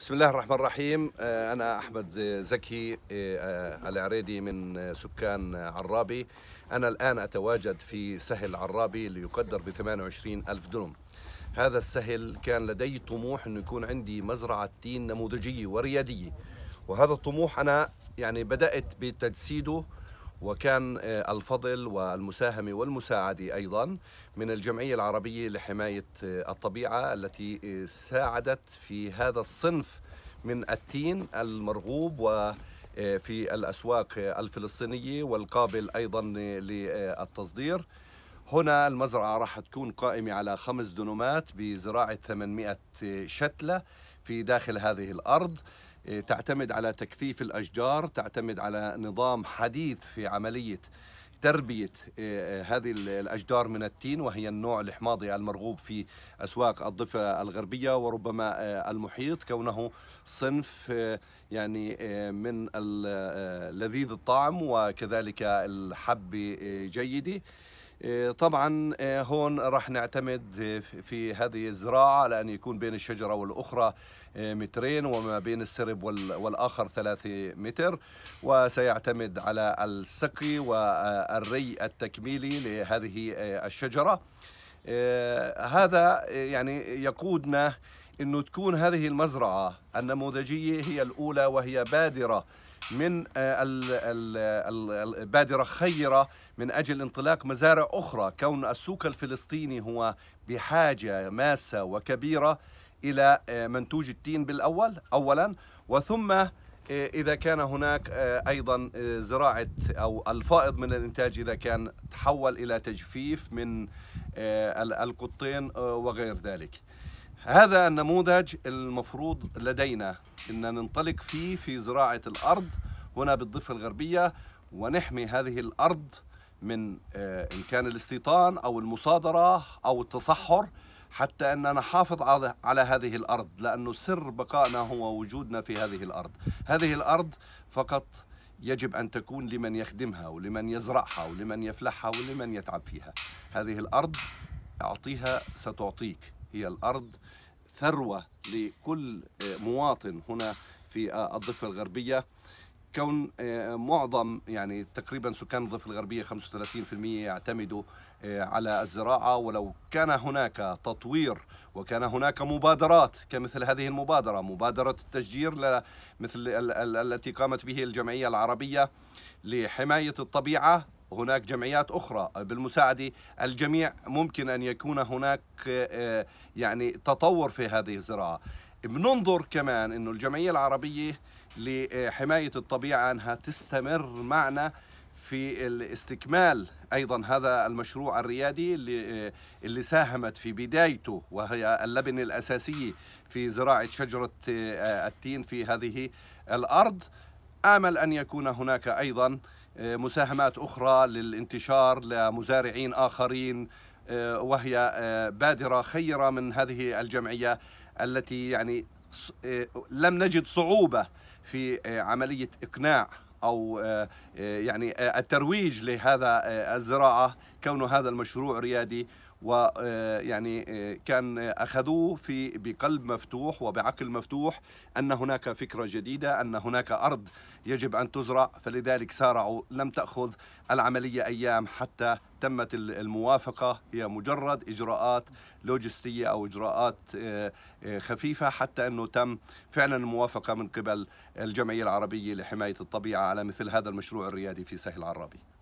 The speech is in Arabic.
بسم الله الرحمن الرحيم آه، أنا أحمد زكي العريدي آه، آه، من سكان عرابي أنا الآن أتواجد في سهل عرابي اللي يقدر ب 28 ألف دونم هذا السهل كان لدي طموح أنه يكون عندي مزرعة تين نموذجية وريادية وهذا الطموح أنا يعني بدأت بتجسيده وكان آه، الفضل والمساهمة والمساعدة أيضا من الجمعية العربية لحماية آه، الطبيعة التي آه، ساعدت في هذا الصنف من التين المرغوب وفي الأسواق الفلسطينية والقابل أيضا للتصدير هنا المزرعة راح تكون قائمة على خمس دنومات بزراعة 800 شتلة في داخل هذه الأرض إيه، تعتمد على تكثيف الاشجار تعتمد على نظام حديث في عمليه تربية إيه، إيه، هذه الأشجار من التين وهي النوع الحماضي المرغوب في أسواق الضفة الغربية وربما المحيط كونه صنف يعني من لذيذ الطعم وكذلك الحب جيده إيه، طبعا إيه، هون راح نعتمد إيه، في هذه الزراعة على أن يكون بين الشجرة والأخرى مترين وما بين السرب والآخر ثلاثة متر وسيعتمد على السقي والري التكميلي لهذه الشجرة هذا يعني يقودنا أنه تكون هذه المزرعة النموذجية هي الأولى وهي بادرة من آه، البادرة خيرة من أجل انطلاق مزارع أخرى كون السوق الفلسطيني هو بحاجة ماسة وكبيرة إلى آه، منتوج التين بالأول أولا وثم آه، إذا كان هناك أيضا زراعة أو الفائض من الإنتاج إذا كان تحول إلى تجفيف من القطين وغير ذلك هذا النموذج المفروض لدينا ان ننطلق فيه في زراعه الارض هنا بالضفه الغربيه ونحمي هذه الارض من آه، ان كان الاستيطان او المصادره او التصحر حتى اننا نحافظ على هذه الارض لانه سر بقائنا هو وجودنا في هذه الارض هذه الارض فقط يجب ان تكون لمن يخدمها ولمن يزرعها ولمن يفلحها ولمن يتعب فيها هذه الارض اعطيها ستعطيك هي الأرض ثروة لكل آه، مواطن هنا في آه، الضفة الغربية كون آه، معظم يعني تقريبا سكان الضفة الغربية 35% يعتمدوا على الزراعة ولو كان هناك تطوير وكان هناك مبادرات كمثل هذه المبادرة مبادرة التشجير مثل التي قامت به الجمعية العربية لحماية الطبيعة هناك جمعيات أخرى بالمساعدة الجميع ممكن أن يكون هناك آه، يعني تطور في هذه الزراعة بننظر كمان أنه الجمعية العربية لحماية الطبيعة أنها تستمر معنا في الاستكمال ايضا هذا المشروع الريادي اللي آه، اللي ساهمت في بدايته وهي اللبن الاساسيه في زراعه شجره آه، التين في هذه الارض امل ان يكون هناك ايضا آه، مساهمات أخرى للانتشار لمزارعين آخرين آه، وهي آه، بادرة خيرة من هذه الجمعية التي يعني لم نجد صعوبة في عملية إقناع او آه، آه، يعني آه، الترويج لهذا الزراعه كونه هذا المشروع ريادي ويعني كان اخذوه في بقلب مفتوح وبعقل مفتوح ان هناك فكره جديده ان هناك ارض يجب ان تزرع فلذلك سارعوا لم تاخذ العمليه ايام حتى تمت الموافقه هي مجرد اجراءات لوجستيه او اجراءات آه، آه، خفيفه حتى انه تم فعلا الموافقه من قبل الجمعيه العربيه لحمايه الطبيعه على مثل هذا المشروع الريادي في سهل عرابي.